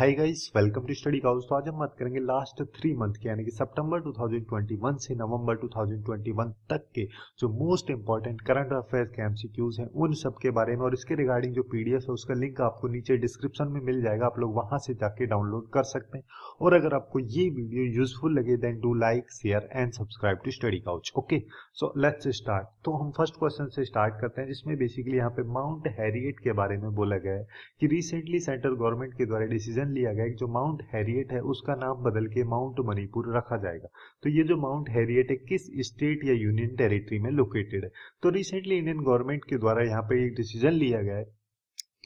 hi guys welcome to study couch तो आज हम बात करेंगे लास्ट थ्री मंथ के यानी कि सितंबर 2021 से नवंबर 2021 तक के जो मोस्ट इंपॉर्टेंट करंट अफेयर्स के एमसीक्यूज हैं उन सब के बारे में और इसके रिगार्डिंग जो पीडीएफ है उसका लिंक आपको नीचे डिस्क्रिप्शन में मिल जाएगा आप लोग वहां से जाके डाउनलोड कर सकते हैं और अगर आपको ये वीडियो यूजफुल लगे then do like share and subscribe to study couch okay so let's start तो हम फर्स्ट क्वेश्चन से स्टार्ट करते हैं जिसमें बेसिकली यहाँ पे माउंट हैरियट के बारे में बोला गया है कि रिसेंटली सेंट्रल गवर्नमेंट के द्वारा डिसीजन डिसीजन लिया गया जो माउंट हैरियट है उसका नाम बदल के माउंट मणिपुर रखा जाएगा तो ये जो माउंट हैरियट है किस स्टेट या यूनियन टेरिटरी में लोकेटेड है तो रिसेंटली इंडियन गवर्नमेंट के द्वारा यहाँ पे एक डिसीजन लिया गया है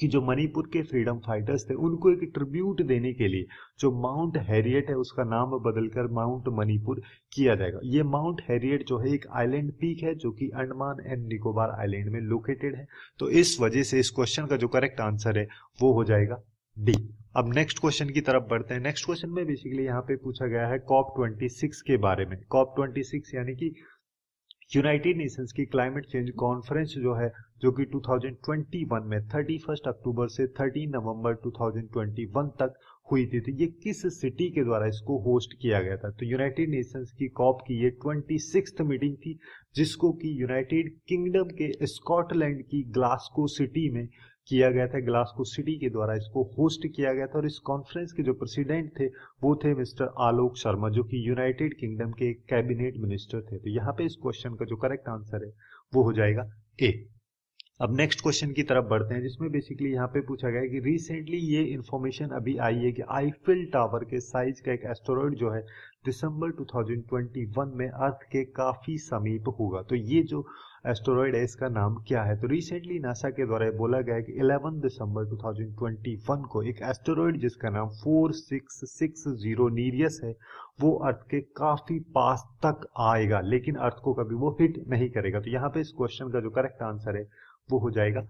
कि जो मणिपुर के फ्रीडम फाइटर्स थे उनको एक ट्रिब्यूट देने के लिए जो माउंट हैरियट है उसका नाम बदलकर माउंट मणिपुर किया जाएगा ये माउंट हैरियट जो है एक आइलैंड पीक है जो कि अंडमान एंड निकोबार आइलैंड में लोकेटेड है तो इस वजह से इस क्वेश्चन का जो करेक्ट आंसर है वो हो जाएगा डी अब नेक्स्ट क्वेश्चन की तरफ बढ़ते हैं नेक्स्ट क्वेश्चन में बेसिकली यहाँ पे पूछा गया है कॉप ट्वेंटी सिक्स के बारे में कॉप ट्वेंटी सिक्स यानी कि यूनाइटेड नेशंस की क्लाइमेट चेंज कॉन्फ्रेंस जो है जो कि 2021 में 31 अक्टूबर से 13 नवंबर 2021 तक हुई थी तो ये किस सिटी के द्वारा इसको होस्ट किया गया था तो यूनाइटेड नेशंस की कॉप की ये ट्वेंटी सिक्स मीटिंग थी जिसको कि यूनाइटेड किंगडम के स्कॉटलैंड की ग्लास्को सिटी में किया गया था ग्लासगो सिटी के द्वारा इसको होस्ट किया गया था और इस कॉन्फ्रेंस के जो प्रेसिडेंट थे वो थे मिस्टर आलोक शर्मा जो कि यूनाइटेड किंगडम के कैबिनेट मिनिस्टर थे तो यहाँ पे इस क्वेश्चन का जो करेक्ट आंसर है वो हो जाएगा ए अब नेक्स्ट क्वेश्चन की तरफ बढ़ते हैं जिसमें बेसिकली यहाँ पे पूछा गया कि रिसेंटली ये इन्फॉर्मेशन अभी आई है कि आईफिल टावर के साइज का एक एस्टेरॉयड जो है दिसंबर 2021 में अर्थ के काफी समीप होगा तो ये जो एस्टोरॉयड है इसका नाम क्या है तो रिसेंटली नासा के द्वारा बोला गया कि 11 दिसंबर 2021 को एक एस्टोरॉयड जिसका नाम 4660 नीरियस है वो अर्थ के काफी पास तक आएगा लेकिन अर्थ को कभी वो हिट नहीं करेगा तो यहाँ पे इस क्वेश्चन का जो करेक्ट आंसर है वो हो जाएगा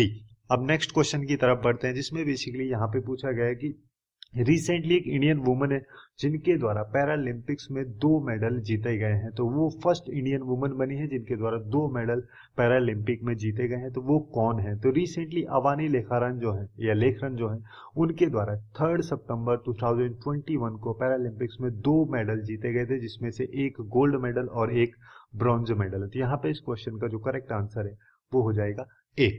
डी अब नेक्स्ट क्वेश्चन की तरफ बढ़ते हैं जिसमें बेसिकली यहाँ पे पूछा गया है कि रिसेंटली एक इंडियन वुमन है जिनके द्वारा पैरालंपिक्स में दो मेडल जीते गए हैं तो वो फर्स्ट इंडियन वुमन बनी है जिनके द्वारा दो मेडल पैरालंपिक में जीते गए हैं तो वो कौन है तो रिसेंटली अवानी लेखारन जो है या लेखरन जो है उनके द्वारा थर्ड सितंबर 2021 को पैरालंपिक्स में दो मेडल जीते गए थे जिसमें से एक गोल्ड मेडल और एक ब्रॉन्ज मेडल तो यहाँ पे इस क्वेश्चन का जो करेक्ट आंसर है वो हो जाएगा ए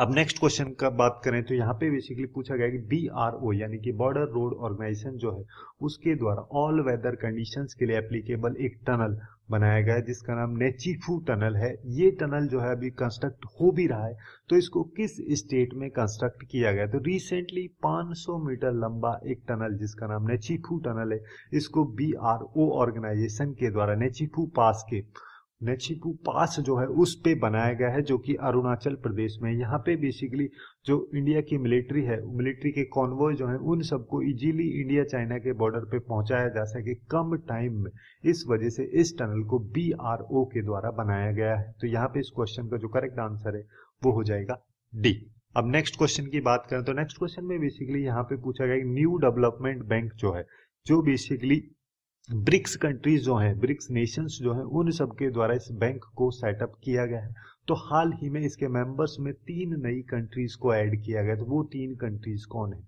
अब नेक्स्ट क्वेश्चन का बात करें तो यहाँ पे बेसिकली पूछा गया कि बी आर ओ यानी कि बॉर्डर रोड ऑर्गेनाइजेशन जो है उसके द्वारा ऑल वेदर कंडीशंस के लिए एप्लीकेबल एक टनल बनाया गया है जिसका नाम नेचीफू टनल है ये टनल जो है अभी कंस्ट्रक्ट हो भी रहा है तो इसको किस स्टेट में कंस्ट्रक्ट किया गया तो रिसेंटली 500 मीटर लंबा एक टनल जिसका नाम नेचीफू टनल है इसको बी आर ओ ऑर्गेनाइजेशन के द्वारा नेचीफू पास के नेचिपू पास जो है उस पे बनाया गया है जो कि अरुणाचल प्रदेश में यहाँ पे बेसिकली जो इंडिया की मिलिट्री है मिलिट्री के कॉन्वॉय जो है उन सबको इजीली इंडिया चाइना के बॉर्डर पे पहुंचाया जा सके कम टाइम में इस वजह से इस टनल को बी के द्वारा बनाया गया है तो यहाँ पे इस क्वेश्चन का जो करेक्ट आंसर है वो हो जाएगा डी अब नेक्स्ट क्वेश्चन की बात करें तो नेक्स्ट क्वेश्चन में बेसिकली यहाँ पे पूछा गया न्यू डेवलपमेंट बैंक जो है जो बेसिकली ब्रिक्स कंट्रीज जो हैं ब्रिक्स नेशंस जो हैं उन सब के द्वारा इस बैंक को सेटअप किया गया है तो हाल ही में इसके मेंबर्स में तीन नई कंट्रीज को ऐड किया गया तो वो तीन कंट्रीज कौन है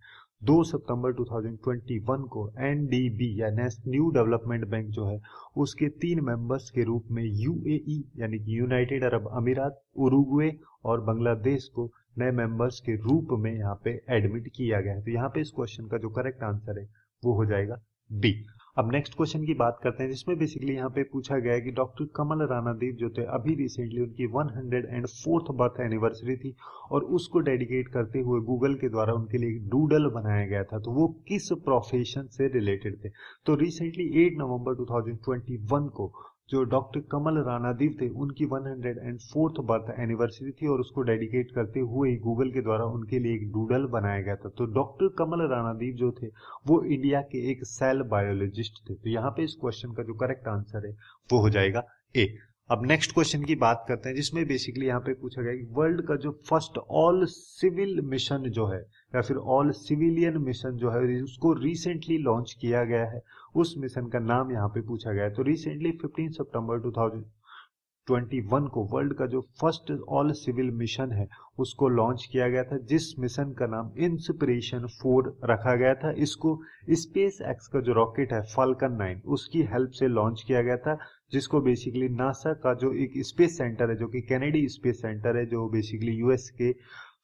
2 सितंबर 2021 को एनडीबी या न्यू डेवलपमेंट बैंक जो है उसके तीन मेंबर्स के रूप में यूएई e यानी कि यूनाइटेड अरब अमीरात उरुग्वे और बांग्लादेश को नए मेंबर्स के रूप में यहाँ पे एडमिट किया गया है तो यहाँ पे इस क्वेश्चन का जो करेक्ट आंसर है वो हो जाएगा बी अब नेक्स्ट क्वेश्चन की बात करते हैं जिसमें बेसिकली यहाँ पे पूछा गया है कि डॉक्टर कमल रानादीप जो थे अभी रिसेंटली उनकी one hundred and fourth birth anniversary थी और उसको डेडिकेट करते हुए गूगल के द्वारा उनके लिए एक डूडल बनाया गया था तो वो किस प्रोफेशन से रिलेटेड थे तो रिसेंटली एट नवंबर टू को जो डॉक्टर कमल रानादीव थे उनकी one hundred and fourth birth anniversary थी और उसको डेडिकेट करते हुए ही गूगल के द्वारा उनके लिए एक डूडल बनाया गया था तो डॉक्टर कमल रानादीव जो थे वो इंडिया के एक सेल बायोलॉजिस्ट थे तो यहाँ पे इस क्वेश्चन का जो करेक्ट आंसर है वो हो जाएगा ए अब नेक्स्ट क्वेश्चन की बात करते हैं जिसमें बेसिकली यहाँ पे पूछा गया कि वर्ल्ड का जो फर्स्ट ऑल सिविल मिशन जो है या फिर ऑल सिविलियन मिशन जो है उसको रिसेंटली लॉन्च किया गया है उस मिशन का नाम यहाँ पे पूछा गया है तो रिसेंटली 15 सितंबर 2021 को वर्ल्ड का जो फर्स्ट ऑल सिविल मिशन है उसको लॉन्च किया गया था जिस मिशन का नाम इंस्पिरेशन फोर रखा गया था इसको स्पेस एक्स का जो रॉकेट है फाल्कन नाइन उसकी हेल्प से लॉन्च किया गया था जिसको बेसिकली नासा का जो एक स्पेस सेंटर है जो कि कैनेडी स्पेस सेंटर है जो बेसिकली यूएस के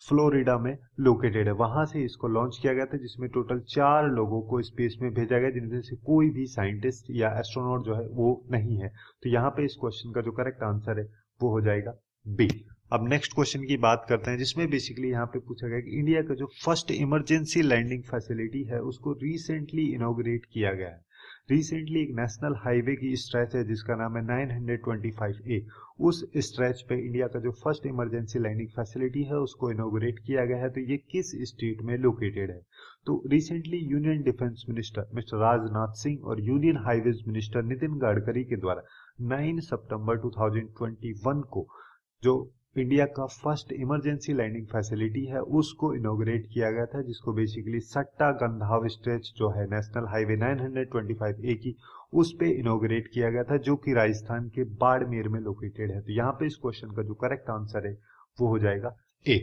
फ्लोरिडा में लोकेटेड है वहां से इसको लॉन्च किया गया था जिसमें टोटल चार लोगों को स्पेस में भेजा गया जिनमें से कोई भी साइंटिस्ट या एस्ट्रोनॉट जो है वो नहीं है तो यहाँ पे इस क्वेश्चन का जो करेक्ट आंसर है वो हो जाएगा बी अब नेक्स्ट क्वेश्चन की बात करते हैं जिसमें बेसिकली यहाँ पे पूछा गया कि इंडिया का जो फर्स्ट इमरजेंसी लैंडिंग फैसिलिटी है उसको रिसेंटली इनोग्रेट किया गया है रिसेंटली एक नेशनल हाईवे की स्ट्रेच है जिसका नाम है 925 ए उस स्ट्रेच पे इंडिया का जो फर्स्ट इमरजेंसी लैंडिंग फैसिलिटी है उसको इनोग्रेट किया गया है तो ये किस स्टेट में लोकेटेड है तो recently union defence minister mister Rajnath Singh और union highways minister Nitin Gadkari के द्वारा 9 सितंबर 2021 को जो इंडिया का फर्स्ट इमरजेंसी लैंडिंग फैसिलिटी है उसको इनोग्रेट किया गया था जिसको बेसिकली सट्टा गंधाव स्ट्रेच जो है नेशनल हाईवे 925 ए की उस पे इनोग्रेट किया गया था जो कि राजस्थान के बाड़मेर में लोकेटेड है तो यहाँ पे इस क्वेश्चन का जो करेक्ट आंसर है वो हो जाएगा ए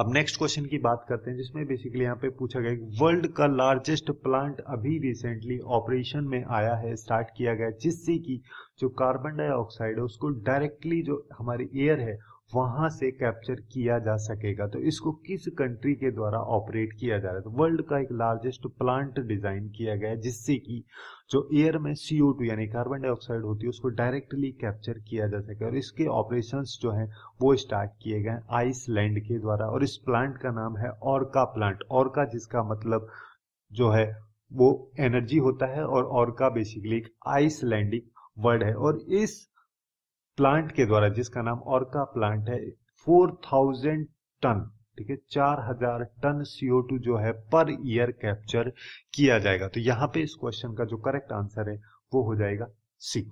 अब नेक्स्ट क्वेश्चन की बात करते हैं जिसमें बेसिकली यहाँ पे पूछा गया वर्ल्ड का लार्जेस्ट प्लांट अभी रिसेंटली ऑपरेशन में आया है स्टार्ट किया गया जिससे कि जो कार्बन डाइऑक्साइड है उसको डायरेक्टली जो हमारी एयर है वहां से कैप्चर किया जा सकेगा तो इसको किस कंट्री के द्वारा ऑपरेट किया जा रहा है तो वर्ल्ड का एक लार्जेस्ट प्लांट डिजाइन किया गया है जिससे कि जो एयर में सीओ टू यानी कार्बन डाइऑक्साइड होती है उसको डायरेक्टली कैप्चर किया जा सके और इसके ऑपरेशन जो है वो स्टार्ट किए गए हैं आइसलैंड के द्वारा और इस प्लांट का नाम है ऑर्का प्लांट ऑर्का जिसका मतलब जो है वो एनर्जी होता है और ऑर्का बेसिकली एक आइसलैंडिक वर्ड है और इस प्लांट के द्वारा जिसका नाम ऑर्का प्लांट है 4000 टन ठीक है 4000 टन CO2 जो है पर ईयर कैप्चर किया जाएगा तो यहां पे इस क्वेश्चन का जो करेक्ट आंसर है वो हो जाएगा सी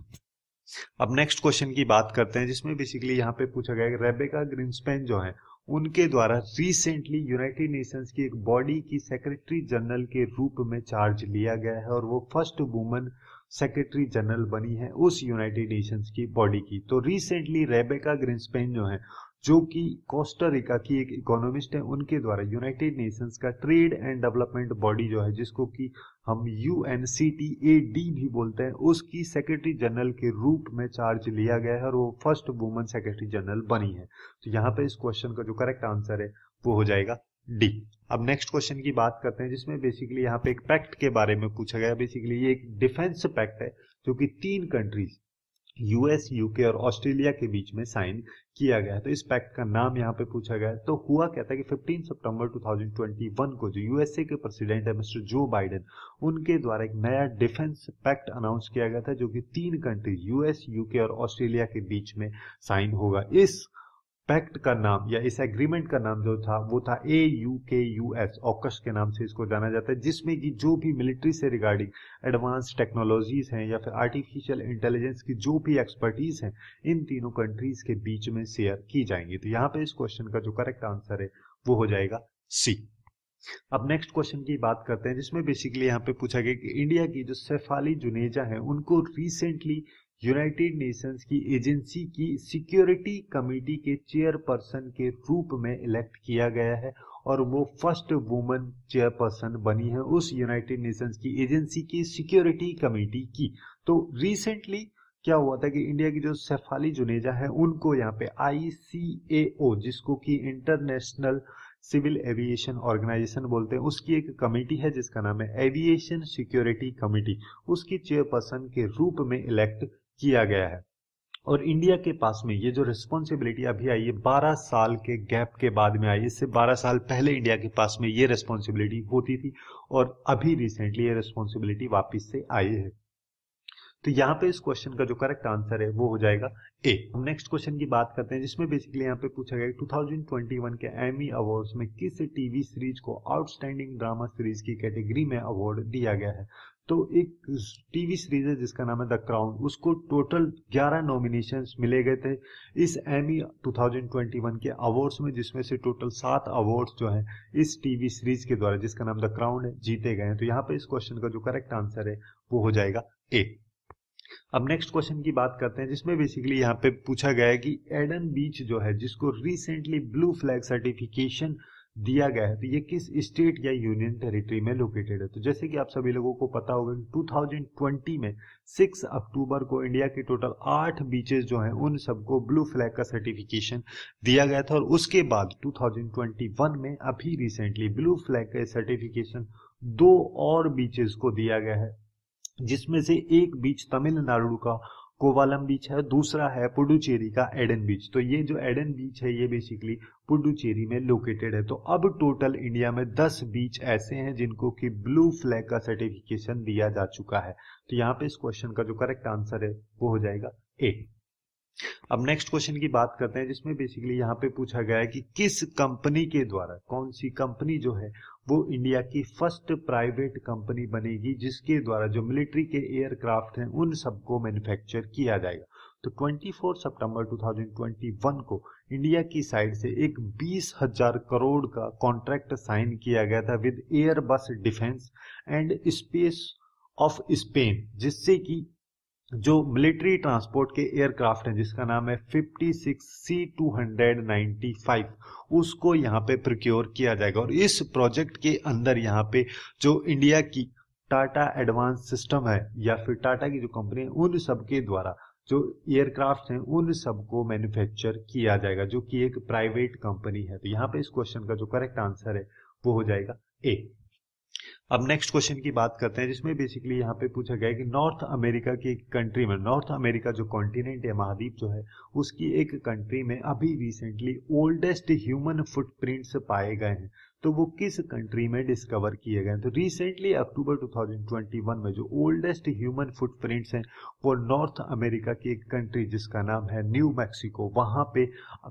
अब नेक्स्ट क्वेश्चन की बात करते हैं जिसमें बेसिकली यहां पे पूछा गया रेबेका ग्रीनस्पेन जो है उनके द्वारा रिसेंटली यूनाइटेड नेशंस की एक बॉडी की सेक्रेटरी जनरल के रूप में चार्ज लिया गया है और वो फर्स्ट वुमन सेक्रेटरी जनरल बनी है उस यूनाइटेड नेशंस की बॉडी की तो रिसेंटली रेबेका ग्रिंसपेन जो है जो कि कोस्टारिका की एक इकोनॉमिस्ट है उनके द्वारा यूनाइटेड नेशंस का ट्रेड एंड डेवलपमेंट बॉडी जो है जिसको कि हम यू भी बोलते हैं उसकी सेक्रेटरी जनरल के रूप में चार्ज लिया गया है और वो फर्स्ट वुमन सेक्रेटरी जनरल बनी है तो यहाँ पे इस क्वेश्चन का जो करेक्ट आंसर है वो हो जाएगा डी अब नेक्स्ट क्वेश्चन की बात करते हैं जिसमें बेसिकली यहाँ पे एक पैक्ट के बारे में पूछा गया बेसिकली ये एक डिफेंस पैक्ट है जो कि तीन कंट्रीज यूएस यूके और ऑस्ट्रेलिया के बीच में साइन किया गया है तो इस पैक्ट का नाम यहाँ पे पूछा गया है तो हुआ क्या था कि 15 सितंबर 2021 को जो यूएसए के प्रेसिडेंट है मिस्टर जो बाइडेन उनके द्वारा एक नया डिफेंस पैक्ट अनाउंस किया गया था जो कि तीन कंट्री यूएस यूके और ऑस्ट्रेलिया के बीच में साइन होगा इस पैक्ट का नाम या इस एग्रीमेंट का नाम जो था वो था A U K U S AUKUS के नाम से इसको जाना जाता है जिसमें कि जो भी मिलिट्री से रिगार्डिंग एडवांस टेक्नोलॉजीज हैं या फिर आर्टिफिशियल इंटेलिजेंस की जो भी एक्सपर्टीज हैं इन तीनों कंट्रीज के बीच में शेयर की जाएंगी तो यहाँ पे इस क्वेश्चन का जो करेक्ट आंसर है वो हो जाएगा सी अब नेक्स्ट क्वेश्चन की बात करते हैं जिसमें बेसिकली यहाँ पे पूछा गया कि इंडिया की जो सेफाली जुनेजा है उनको रिसेंटली यूनाइटेड नेशंस की एजेंसी की सिक्योरिटी कमेटी के चेयरपर्सन के रूप में इलेक्ट किया गया है और वो फर्स्ट वुमेन चेयरपर्सन बनी है उस यूनाइटेड नेशंस की एजेंसी की सिक्योरिटी कमेटी की तो रिसेंटली क्या हुआ था कि इंडिया की जो सेफाली जुनेजा है उनको यहाँ पे आई जिसको कि इंटरनेशनल सिविल एविएशन ऑर्गेनाइजेशन बोलते हैं उसकी एक कमेटी है जिसका नाम है एविएशन सिक्योरिटी कमेटी उसकी चेयरपर्सन के रूप में इलेक्ट किया गया है और इंडिया के पास में ये जो रिस्पॉन्सिबिलिटी अभी आई है बारह साल के गैप के बाद में आई इससे बारह साल पहले इंडिया के पास में ये रिस्पॉन्सिबिलिटी होती थी और अभी रिसेंटली ये रिस्पॉन्सिबिलिटी वापिस से आई है तो यहाँ पे इस क्वेश्चन का जो करेक्ट आंसर है वो हो जाएगा ए हम नेक्स्ट क्वेश्चन की बात करते हैं जिसमें बेसिकली यहाँ पे पूछा गया टू थाउजेंड ट्वेंटी वन के एमी अवार्ड में किस टीवी सीरीज को आउटस्टैंडिंग ड्रामा सीरीज की कैटेगरी में अवार्ड दिया गया है तो एक टीवी सीरीज है जिसका नाम है द क्राउन उसको टोटल 11 नॉमिनेशन मिले गए थे इस एमी 2021 के अवार्ड्स में जिसमें से टोटल सात अवार्ड्स जो हैं इस टीवी सीरीज के द्वारा जिसका नाम द क्राउन है जीते गए हैं तो यहाँ पे इस क्वेश्चन का जो करेक्ट आंसर है वो हो जाएगा ए अब नेक्स्ट क्वेश्चन की बात करते हैं जिसमें बेसिकली यहाँ पे पूछा गया है कि एडन बीच जो है जिसको रिसेंटली ब्लू फ्लैग सर्टिफिकेशन दिया गया है तो ये किस स्टेट या यूनियन टेरिटरी में लोकेटेड है तो जैसे कि आप सभी लोगों को पता होगा थाउजेंड 2020 में 6 अक्टूबर को इंडिया के टोटल आठ बीचेस जो हैं उन सबको ब्लू फ्लैग का सर्टिफिकेशन दिया गया था और उसके बाद 2021 में अभी रिसेंटली ब्लू फ्लैग का सर्टिफिकेशन दो और बीचेस को दिया गया है जिसमें से एक बीच तमिलनाडु का कोवालम बीच है दूसरा है पुडुचेरी का एडन बीच तो ये जो एडन बीच है ये बेसिकली पुडुचेरी में लोकेटेड है तो अब टोटल इंडिया में 10 बीच ऐसे हैं जिनको कि ब्लू फ्लैग का सर्टिफिकेशन दिया जा चुका है तो यहाँ पे इस क्वेश्चन का जो करेक्ट आंसर है वो हो जाएगा ए अब नेक्स्ट क्वेश्चन की बात करते हैं जिसमें बेसिकली यहाँ पे पूछा गया है कि किस कंपनी के द्वारा कौन सी कंपनी जो है वो इंडिया की फर्स्ट प्राइवेट कंपनी बनेगी जिसके द्वारा जो मिलिट्री के एयरक्राफ्ट हैं उन सबको मैन्युफैक्चर किया जाएगा तो 24 सितंबर 2021 को इंडिया की साइड से एक बीस हजार करोड़ का कॉन्ट्रैक्ट साइन किया गया था with Airbus defence and space of Spain जिससे कि जो मिलिट्री ट्रांसपोर्ट के एयरक्राफ्ट हैं जिसका नाम है 56 सी 295 उसको यहाँ पे प्रोक्योर किया जाएगा और इस प्रोजेक्ट के अंदर यहाँ पे जो इंडिया की टाटा एडवांस सिस्टम है या फिर टाटा की जो कंपनी है उन सब के द्वारा जो एयरक्राफ्ट हैं उन सबको मैन्युफैक्चर किया जाएगा जो कि एक प्राइवेट कंपनी है तो यहाँ पे इस क्वेश्चन का जो करेक्ट आंसर है वो हो जाएगा ए अब नेक्स्ट क्वेश्चन की बात करते हैं जिसमें बेसिकली यहाँ पे पूछा गया है कि नॉर्थ अमेरिका की एक कंट्री में नॉर्थ अमेरिका जो कॉन्टिनेंट है महाद्वीप जो है उसकी एक कंट्री में अभी रिसेंटली ओल्डेस्ट ह्यूमन फुटप्रिंट्स पाए गए हैं तो वो किस कंट्री में डिस्कवर किए गए हैं तो रिसेंटली अक्टूबर 2021 में जो ओल्डेस्ट ह्यूमन फुटप्रिंट्स हैं वो नॉर्थ अमेरिका की एक कंट्री जिसका नाम है न्यू मैक्सिको वहां पे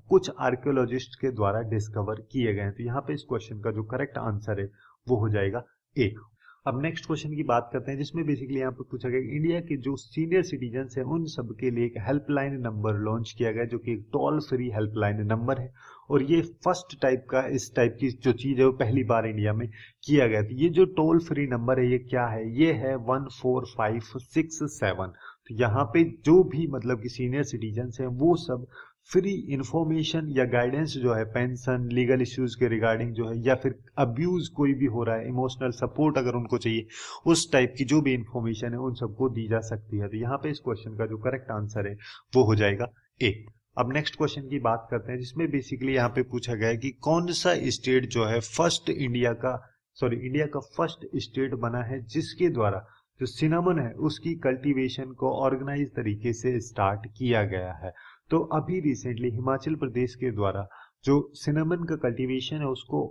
कुछ आर्कियोलॉजिस्ट के द्वारा डिस्कवर किए गए हैं तो यहाँ पे इस क्वेश्चन का जो करेक्ट आंसर है वो हो जाएगा एक अब नेक्स्ट क्वेश्चन की बात करते हैं जिसमें बेसिकली यहाँ पर पूछा गया इंडिया के जो सीनियर सिटीजन है उन सबके लिए एक हेल्पलाइन नंबर लॉन्च किया गया जो कि एक टोल फ्री हेल्पलाइन नंबर है और ये फर्स्ट टाइप का इस टाइप की जो चीज़ है वो पहली बार इंडिया में किया गया तो ये जो टोल फ्री नंबर है ये क्या है ये है one four five six seven तो यहाँ पे जो भी मतलब कि सीनियर सिटीजन हैं वो सब फ्री इन्फॉर्मेशन या गाइडेंस जो है पेंशन लीगल इश्यूज के रिगार्डिंग जो है या फिर अब्यूज कोई भी हो रहा है इमोशनल सपोर्ट अगर उनको चाहिए उस टाइप की जो भी इन्फॉर्मेशन है उन सबको दी जा सकती है तो यहाँ पे इस क्वेश्चन का जो करेक्ट आंसर है वो हो जाएगा एक अब नेक्स्ट क्वेश्चन की बात करते हैं जिसमें बेसिकली यहाँ पे पूछा गया है कि कौन सा स्टेट जो है फर्स्ट इंडिया का सॉरी इंडिया का फर्स्ट स्टेट बना है जिसके द्वारा जो सिनेमन है उसकी कल्टीवेशन को ऑर्गेनाइज तरीके से स्टार्ट किया गया है तो अभी रिसेंटली हिमाचल प्रदेश के द्वारा जो सिनेमन का कल्टीवेशन है उसको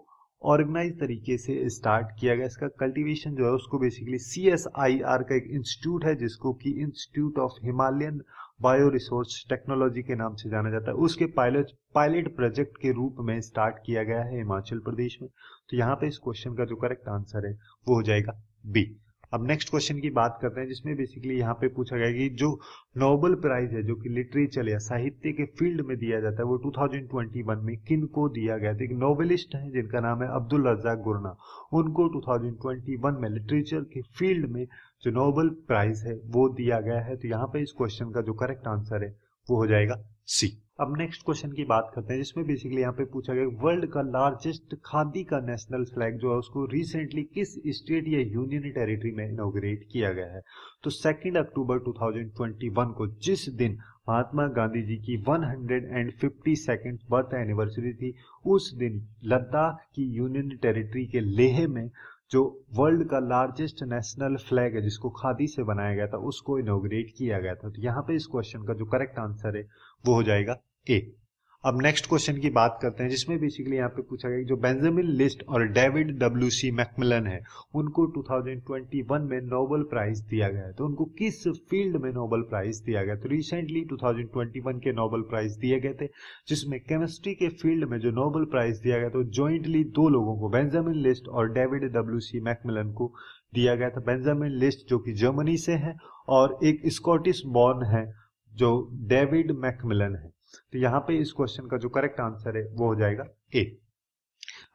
ऑर्गेनाइज तरीके से स्टार्ट किया गया इसका कल्टीवेशन जो है उसको basically C S I R का एक इंस्टीट्यूट है जिसको कि institute of Himalayan bio resource technology के नाम से जाना जाता है उसके पायलट पायलट प्रोजेक्ट के रूप में स्टार्ट किया गया है हिमाचल प्रदेश में तो यहाँ पे इस क्वेश्चन का जो करेक्ट आंसर है वो हो जाएगा बी अब नेक्स्ट क्वेश्चन की बात करते हैं जिसमें बेसिकली यहाँ पे पूछा गया कि जो नोबल प्राइज है जो कि लिटरेचर या साहित्य के फील्ड में दिया जाता है वो 2021 में किन को दिया गया था एक नोवेलिस्ट है जिनका नाम है अब्दुल रजाक गुरना उनको 2021 में लिटरेचर के फील्ड में जो नोबल प्राइज है वो दिया गया है तो यहाँ पे इस क्वेश्चन का जो करेक्ट आंसर है वो हो जाएगा सी अब नेक्स्ट क्वेश्चन की बात करते हैं जिसमें बेसिकली यहाँ पे पूछा गया वर्ल्ड का लार्जेस्ट खादी का नेशनल फ्लैग जो है उसको रिसेंटली किस स्टेट या यूनियन टेरिटरी में इनोग्रेट किया गया है तो सेकेंड अक्टूबर 2021 को जिस दिन महात्मा गांधी जी की 150 सेकेंड बर्थ एनिवर्सरी थी उस दिन लद्दाख की यूनियन टेरिटरी के लेह में जो वर्ल्ड का लार्जेस्ट नेशनल फ्लैग है जिसको खादी से बनाया गया था उसको इनोग्रेट किया गया था तो यहाँ पे इस क्वेश्चन का जो करेक्ट आंसर है वो हो जाएगा ए अब नेक्स्ट क्वेश्चन की बात करते हैं जिसमें बेसिकली यहाँ पे पूछा गया जो बेंजामिन लिस्ट और डेविड डब्ल्यू सी मैकमिलन है उनको 2021 में नोबल प्राइज दिया गया है तो उनको किस फील्ड में नोबल प्राइज दिया गया तो रिसेंटली 2021 के नोबल प्राइज दिए गए थे जिसमें केमिस्ट्री के फील्ड में जो नोबल प्राइज दिया गया तो ज्वाइंटली दो लोगों को बेंजामिन लिस्ट और डेविड डब्ल्यू सी मैकमिलन को दिया गया था बेंजामिन लिस्ट जो कि जर्मनी से है और एक स्कॉटिश बॉर्न है जो डेविड मैकमिलन है तो यहाँ पे इस क्वेश्चन का जो करेक्ट आंसर है वो हो जाएगा ए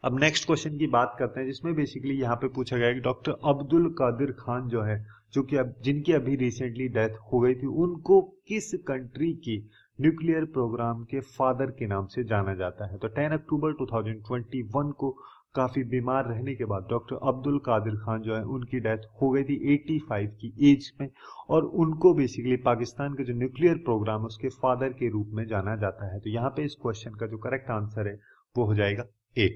अब नेक्स्ट क्वेश्चन की बात करते हैं जिसमें बेसिकली यहाँ पे पूछा गया कि डॉक्टर अब्दुल कादिर खान जो है जो कि अब जिनकी अभी रिसेंटली डेथ हो गई थी उनको किस कंट्री की न्यूक्लियर प्रोग्राम के फादर के नाम से जाना जाता है तो 10 अक्टूबर 2021 को काफ़ी बीमार रहने के बाद डॉक्टर अब्दुल कादिर खान जो है उनकी डेथ हो गई थी 85 की एज में और उनको बेसिकली पाकिस्तान का जो न्यूक्लियर प्रोग्राम उसके फादर के रूप में जाना जाता है तो यहाँ पे इस क्वेश्चन का जो करेक्ट आंसर है वो हो जाएगा ए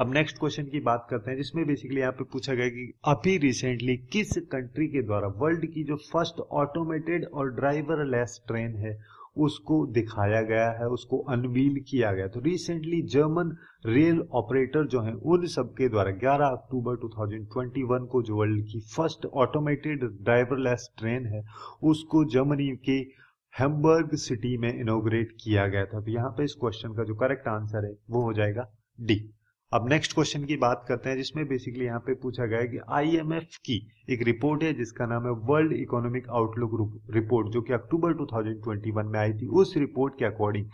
अब नेक्स्ट क्वेश्चन की बात करते हैं जिसमें बेसिकली यहाँ पे पूछा गया कि अभी रिसेंटली किस कंट्री के द्वारा वर्ल्ड की जो फर्स्ट ऑटोमेटेड और लेस ट्रेन है उसको दिखाया गया है उसको अनवील किया गया तो रिसेंटली जर्मन रेल ऑपरेटर जो हैं उन सबके द्वारा 11 अक्टूबर 2021 को जो वर्ल्ड की फर्स्ट ऑटोमेटेड ड्राइवरलेस ट्रेन है उसको जर्मनी के हेम्बर्ग सिटी में इनोग्रेट किया गया था तो यहाँ पे इस क्वेश्चन का जो करेक्ट आंसर है वो हो जाएगा डी अब नेक्स्ट क्वेश्चन की बात करते हैं जिसमें बेसिकली यहाँ पे पूछा गया है कि आईएमएफ की एक रिपोर्ट है जिसका नाम है वर्ल्ड इकोनॉमिक आउटलुक रिपोर्ट जो कि अक्टूबर 2021 में आई थी उस रिपोर्ट के अकॉर्डिंग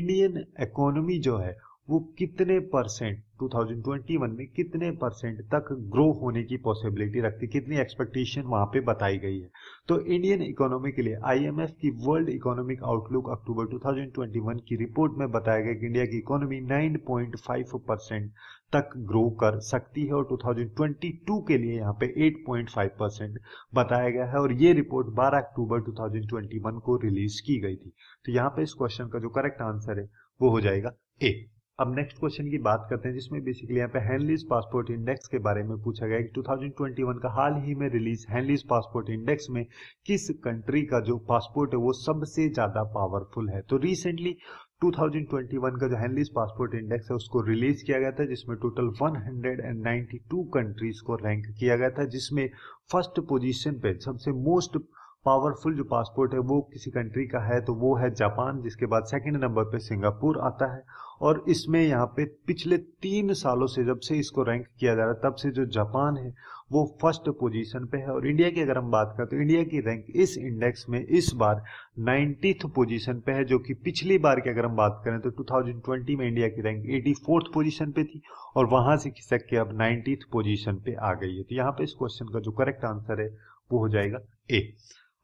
इंडियन इकोनॉमी जो है वो कितने परसेंट 2021 में कितने परसेंट तक ग्रो होने की पॉसिबिलिटी रखती कितनी एक्सपेक्टेशन वहां पे बताई गई है तो इंडियन इकोनॉमी के लिए आईएमएफ की वर्ल्ड इकोनॉमिक आउटलुक अक्टूबर 2021 की रिपोर्ट में बताया गया कि इंडिया की इकोनॉमी 9.5 परसेंट तक ग्रो कर सकती है और 2022 के लिए यहाँ पे 8.5 परसेंट बताया गया है और ये रिपोर्ट 12 अक्टूबर 2021 को रिलीज की गई थी तो यहाँ पे इस क्वेश्चन का जो करेक्ट आंसर है वो हो जाएगा ए अब नेक्स्ट क्वेश्चन की बात करते हैं जिसमें बेसिकली यहाँ पे हैंडलीज पासपोर्ट इंडेक्स के बारे में पूछा गया कि 2021 का हाल ही में रिलीज हैंडलीज पासपोर्ट इंडेक्स में किस कंट्री का जो पासपोर्ट है वो सबसे ज्यादा पावरफुल है तो रिसेंटली 2021 का जो हैंडलीज पासपोर्ट इंडेक्स है उसको रिलीज किया गया था जिसमें टोटल 192 कंट्रीज को रैंक किया गया था जिसमें फर्स्ट पोजीशन पे सबसे मोस्ट पावरफुल जो पासपोर्ट है वो किसी कंट्री का है तो वो है जापान जिसके बाद सेकंड नंबर पे सिंगापुर आता है और इसमें यहाँ पे पिछले तीन सालों से जब से इसको रैंक किया जा रहा है तब से जो जापान है वो फर्स्ट पोजीशन पे है और इंडिया की अगर हम बात करें तो इंडिया की रैंक इस इंडेक्स में इस बार नाइन्टीथ पोजीशन पे है जो कि पिछली बार की अगर हम बात करें तो 2020 में इंडिया की रैंक एटी फोर्थ पोजीशन पे थी और वहां से खिसक के अब नाइन्टीथ पोजीशन पे आ गई है तो यहाँ पे इस क्वेश्चन का जो करेक्ट आंसर है वो हो जाएगा ए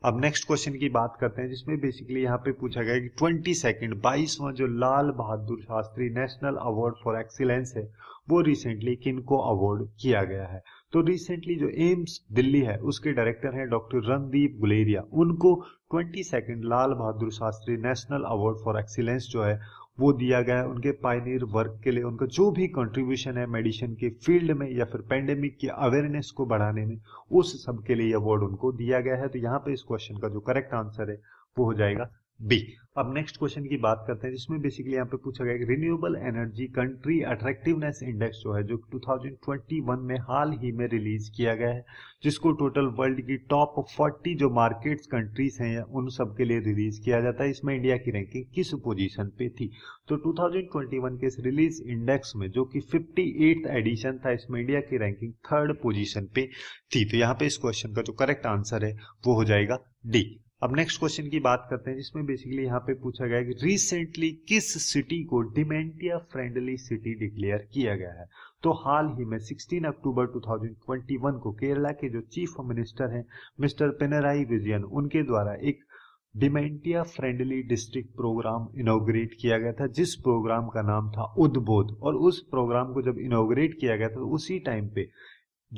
अब नेक्स्ट क्वेश्चन की बात करते हैं जिसमें बेसिकली यहाँ पे पूछा गया कि ट्वेंटी सेकेंड बाईसवा जो Lal Bahadur Shastri national award for excellence है वो रिसेंटली किनको अवार्ड किया गया है तो रिसेंटली जो एम्स दिल्ली है उसके डायरेक्टर हैं डॉक्टर रणदीप गुलेरिया उनको twenty second Lal Bahadur Shastri national award for excellence जो है वो दिया गया है उनके पाइनियर वर्क के लिए उनका जो भी कंट्रीब्यूशन है मेडिसिन के फील्ड में या फिर पेंडेमिक की अवेयरनेस को बढ़ाने में उस सब के लिए अवार्ड उनको दिया गया है तो यहाँ पे इस क्वेश्चन का जो करेक्ट आंसर है वो हो जाएगा बी अब नेक्स्ट क्वेश्चन की बात करते हैं जिसमें बेसिकली यहाँ पे पूछा गया कि renewable energy country attractiveness index जो है जो 2021 में हाल ही में रिलीज किया गया है जिसको टोटल वर्ल्ड की टॉप 40 जो मार्केट्स कंट्रीज हैं उन सब के लिए रिलीज किया जाता है इसमें इंडिया की रैंकिंग किस पोजीशन पे थी तो टू के इस रिलीज इंडेक्स में जो कि फिफ्टी एडिशन था इसमें इंडिया की रैंकिंग थर्ड पोजिशन पे थी तो यहाँ पे इस क्वेश्चन का जो करेक्ट आंसर है वो हो जाएगा डी अब नेक्स्ट क्वेश्चन की बात करते हैं जिसमें बेसिकली यहाँ पे पूछा गया कि रिसेंटली किस सिटी को डिमेंटिया फ्रेंडली सिटी डिक्लेयर किया गया है तो हाल ही में 16 अक्टूबर 2021 को केरला के जो चीफ मिनिस्टर हैं मिस्टर पेनराई विजयन उनके द्वारा एक dementia friendly district program inaugurate किया गया था जिस प्रोग्राम का नाम था उद्बोध और उस प्रोग्राम को जब इनोग्रेट किया गया था तो उसी टाइम पे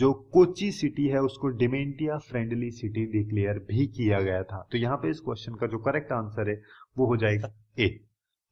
जो कोची सिटी है उसको डिमेंटिया फ्रेंडली सिटी डिक्लेयर भी किया गया था तो यहाँ पे इस क्वेश्चन का जो करेक्ट आंसर है वो हो जाएगा ए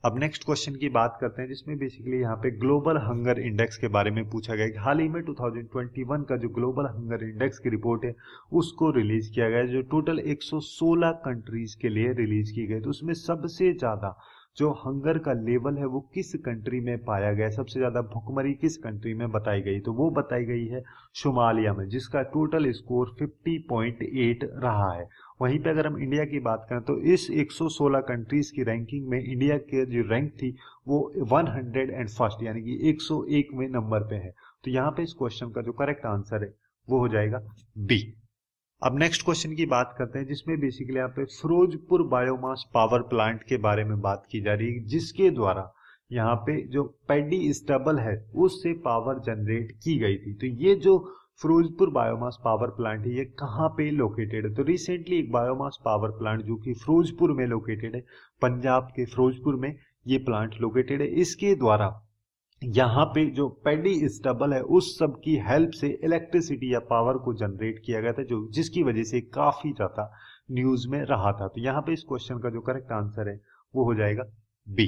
अब नेक्स्ट क्वेश्चन की बात करते हैं जिसमें बेसिकली यहाँ पे ग्लोबल हंगर इंडेक्स के बारे में पूछा गया हाल ही में 2021 का जो ग्लोबल हंगर इंडेक्स की रिपोर्ट है उसको रिलीज किया गया जो टोटल 116 कंट्रीज के लिए रिलीज की गई तो उसमें सबसे ज्यादा जो हंगर का लेवल है वो किस कंट्री में पाया गया सबसे ज़्यादा भुखमरी किस कंट्री में बताई गई तो वो बताई गई है शुमालिया में जिसका टोटल स्कोर 50.8 रहा है वहीं पे अगर हम इंडिया की बात करें तो इस 116 कंट्रीज की रैंकिंग में इंडिया की जो रैंक थी वो 101 यानी कि 101वें नंबर पे है तो यहाँ पे इस क्वेश्चन का जो करेक्ट आंसर है वो हो जाएगा बी अब नेक्स्ट क्वेश्चन की बात करते हैं जिसमें बेसिकली यहाँ पे फिरोजपुर बायोमास पावर प्लांट के बारे में बात की जा रही है जिसके द्वारा यहाँ पे जो पेडी स्टबल है उससे पावर जनरेट की गई थी तो ये जो फिरोजपुर बायोमास पावर प्लांट है ये कहाँ पे लोकेटेड है तो रिसेंटली एक बायोमास पावर प्लांट जो कि फिरोजपुर में लोकेटेड है पंजाब के फिरोजपुर में ये प्लांट लोकेटेड है इसके द्वारा यहाँ पे जो पेडी स्टबल है उस सब की हेल्प से इलेक्ट्रिसिटी या पावर को जनरेट किया गया था जो जिसकी वजह से काफी ज्यादा न्यूज में रहा था तो यहाँ पे इस क्वेश्चन का जो करेक्ट आंसर है वो हो जाएगा बी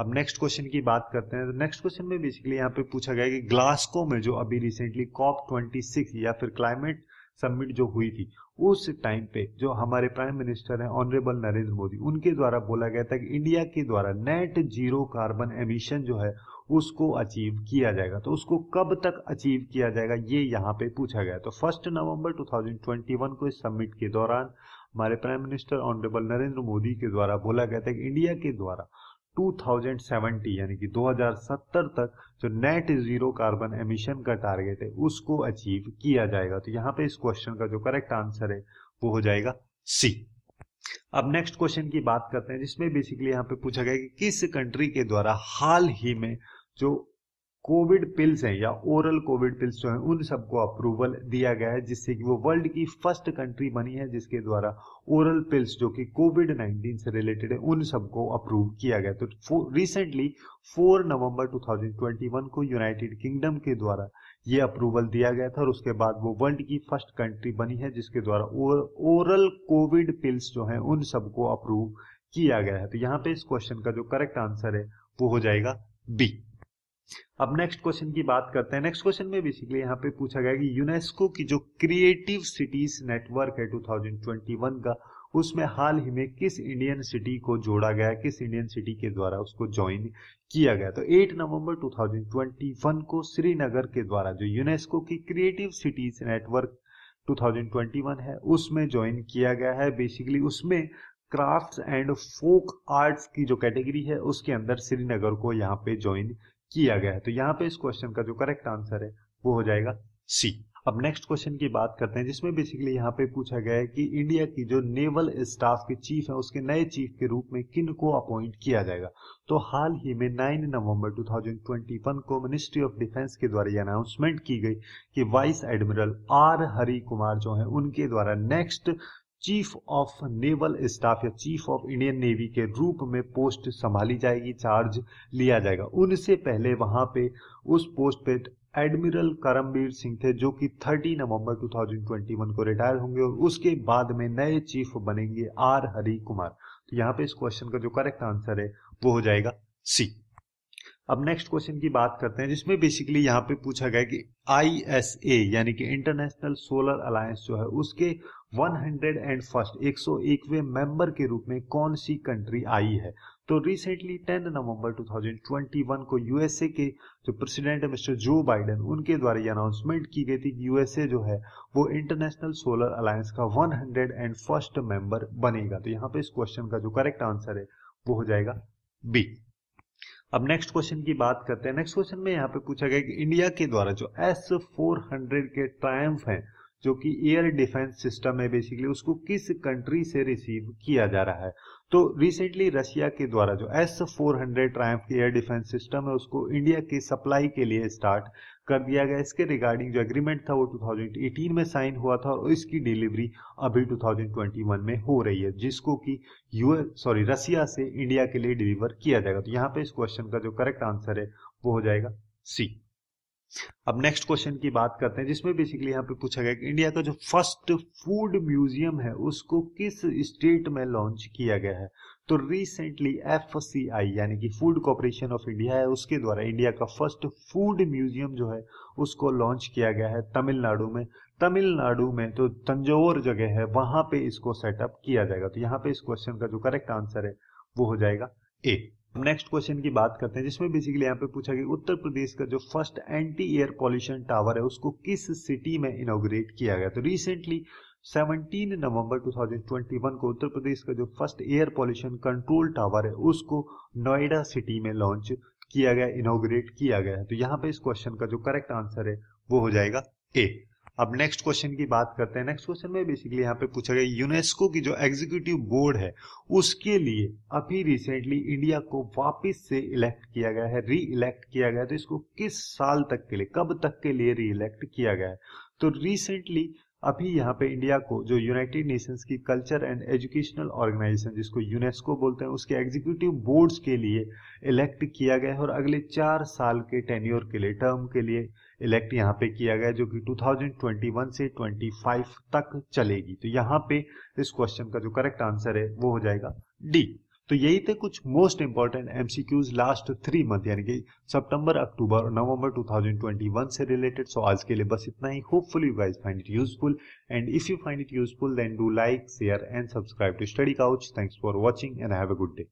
अब नेक्स्ट क्वेश्चन की बात करते हैं तो नेक्स्ट क्वेश्चन में बेसिकली यहाँ पे पूछा गया कि ग्लास्को में जो अभी रिसेंटली कॉप ट्वेंटी सिक्स या फिर क्लाइमेट सबमिट जो हुई थी उस टाइम पे जो हमारे प्राइम मिनिस्टर हैं ऑनरेबल नरेंद्र मोदी उनके द्वारा बोला गया था कि इंडिया के द्वारा नेट जीरो कार्बन एमिशन जो है उसको अचीव किया जाएगा तो उसको कब तक अचीव किया जाएगा ये यहाँ पे पूछा गया तो फर्स्ट नवंबर 2021 को इस समिट के दौरान हमारे prime minister honourable Narendra Modi के द्वारा बोला गया था कि इंडिया के द्वारा 2070 यानी कि 2070 तक जो नेट जीरो कार्बन एमिशन का टारगेट है उसको अचीव किया जाएगा तो यहाँ पे इस क्वेश्चन का जो करेक्ट आंसर है वो हो जाएगा सी अब नेक्स्ट क्वेश्चन की बात करते हैं जिसमें बेसिकली यहाँ पे पूछा गया कि किस कंट्री के द्वारा हाल ही में जो कोविड पिल्स हैं या ओरल कोविड पिल्स जो हैं उन सबको अप्रूवल दिया गया है जिससे कि वो वर्ल्ड की फर्स्ट कंट्री बनी है जिसके द्वारा ओरल पिल्स जो कि कोविड नाइन्टीन से रिलेटेड है उन सबको अप्रूव किया गया तो रिसेंटली 4 नवंबर 2021 को यूनाइटेड किंगडम के द्वारा ये अप्रूवल दिया गया था और उसके बाद वो वर्ल्ड की फर्स्ट कंट्री बनी है जिसके द्वारा ओरल कोविड पिल्स जो है उन सबको अप्रूव किया गया है तो यहाँ पे इस क्वेश्चन का जो करेक्ट आंसर है वो हो जाएगा बी अब नेक्स्ट क्वेश्चन की बात करते हैं नेक्स्ट क्वेश्चन में बेसिकली यहाँ पे पूछा गया कि यूनेस्को की जो क्रिएटिव सिटीज नेटवर्क है 2021 का उसमें हाल ही में किस इंडियन सिटी को जोड़ा गया किस इंडियन सिटी के द्वारा उसको ज्वाइन किया गया तो 8 नवंबर 2021 को श्रीनगर के द्वारा जो यूनेस्को की क्रिएटिव सिटीज नेटवर्क 2021 है उसमें ज्वाइन किया गया है बेसिकली उसमें क्राफ्ट एंड फोक आर्ट्स की जो कैटेगरी है उसके अंदर श्रीनगर को यहाँ पे ज्वाइन किया गया है तो यहाँ पे इस क्वेश्चन का जो करेक्ट आंसर है वो हो जाएगा सी अब नेक्स्ट क्वेश्चन की बात करते हैं जिसमें बेसिकली यहाँ पे पूछा गया है कि इंडिया की जो नेवल स्टाफ के चीफ है उसके नए चीफ के रूप में किन को अपॉइंट किया जाएगा तो हाल ही में 9 नवंबर 2021 को मिनिस्ट्री ऑफ डिफेंस के द्वारा ये अनाउंसमेंट की गई कि vice admiral R Hari Kumar जो है उनके द्वारा next chief of naval staff या चीफ ऑफ इंडियन नेवी के रूप में पोस्ट संभाली जाएगी चार्ज लिया जाएगा उनसे पहले वहां पे उस पोस्ट पे एडमिरल करमबीर सिंह थे जो कि 30 नवंबर 2021 को रिटायर होंगे और उसके बाद में नए चीफ बनेंगे आर हरि कुमार तो यहाँ पे इस क्वेश्चन का जो करेक्ट आंसर है वो हो जाएगा सी अब नेक्स्ट क्वेश्चन की बात करते हैं जिसमें बेसिकली यहाँ पे पूछा गया कि आई यानी कि इंटरनेशनल सोलर अलायंस जो है उसके एंड फर्स्ट एक सौ एकवे मेंबर के रूप में कौन सी कंट्री आई है तो रिसेंटली 10 नवंबर 2021 को यूएसए के जो प्रेसिडेंट है मिस्टर जो बाइडेन उनके द्वारा ये अनाउंसमेंट की गई थी कि यूएसए जो है वो इंटरनेशनल सोलर अलायंस का one hundred and first member बनेगा तो यहाँ पे इस क्वेश्चन का जो करेक्ट आंसर है वो हो जाएगा बी अब नेक्स्ट क्वेश्चन की बात करते हैं नेक्स्ट क्वेश्चन में यहाँ पे पूछा गया कि इंडिया के द्वारा जो एस फोर हंड्रेड के ट्रायम्फ हैं जो कि एयर डिफेंस सिस्टम है बेसिकली उसको किस कंट्री से रिसीव किया जा रहा है तो रिसेंटली रशिया के द्वारा जो S four hundred triumph air defence system है उसको इंडिया के सप्लाई के लिए स्टार्ट कर दिया गया इसके रिगार्डिंग जो एग्रीमेंट था वो 2018 में साइन हुआ था और इसकी डिलीवरी अभी 2021 में हो रही है जिसको कि यूएस सॉरी रसिया से इंडिया के लिए डिलीवर किया जाएगा तो यहाँ पे इस क्वेश्चन का जो करेक्ट आंसर है वो हो जाएगा सी अब नेक्स्ट क्वेश्चन की बात करते हैं जिसमें बेसिकली यहाँ पे पूछा गया कि इंडिया का जो फर्स्ट फूड म्यूजियम है उसको किस स्टेट में लॉन्च किया गया है तो रिसेंटली एफ यानी कि फूड कॉरपोरेशन ऑफ इंडिया है उसके द्वारा इंडिया का फर्स्ट फूड म्यूजियम जो है उसको लॉन्च किया गया है तमिलनाडु में तमिलनाडु में तो तंजोर जगह है वहां पे इसको सेटअप किया जाएगा तो यहाँ पे इस क्वेश्चन का जो करेक्ट आंसर है वो हो जाएगा ए हम नेक्स्ट क्वेश्चन की बात करते हैं जिसमें बेसिकली यहाँ पे पूछा गया उत्तर प्रदेश का जो first anti air pollution tower है उसको किस सिटी में इनोग्रेट किया गया तो रिसेंटली 17 नवंबर 2021 को उत्तर प्रदेश का जो first air pollution control tower है उसको नोएडा सिटी में लॉन्च किया गया इनोग्रेट किया गया है तो यहाँ पे इस क्वेश्चन का जो करेक्ट आंसर है वो हो जाएगा ए अब नेक्स्ट क्वेश्चन की बात करते हैं नेक्स्ट क्वेश्चन में बेसिकली यहाँ पे पूछा गया यूनेस्को की जो एग्जीक्यूटिव बोर्ड है उसके लिए अभी रिसेंटली इंडिया को वापस से इलेक्ट किया गया है री इलेक्ट किया गया है तो इसको किस साल तक के लिए कब तक के लिए री इलेक्ट किया गया है तो रिसेंटली अभी यहाँ पे इंडिया को जो यूनाइटेड नेशंस की कल्चर एंड एजुकेशनल ऑर्गेनाइजेशन जिसको यूनेस्को बोलते हैं उसके एग्जीक्यूटिव बोर्ड्स के लिए इलेक्ट किया गया है और अगले चार साल के टेन्योर के लिए टर्म के लिए इलेक्ट यहाँ पे किया गया जो कि 2021 से 25 तक चलेगी तो यहाँ पे इस क्वेश्चन का जो करेक्ट आंसर है वो हो जाएगा डी तो यही थे कुछ most important MCQs last three month यानी कि सितंबर अक्टूबर और नवंबर 2021 से रिलेटेड सो so, आज के लिए बस इतना ही hopefully you guys find it useful and if you find it useful then do like share and subscribe to study Couch thanks for watching and have a good day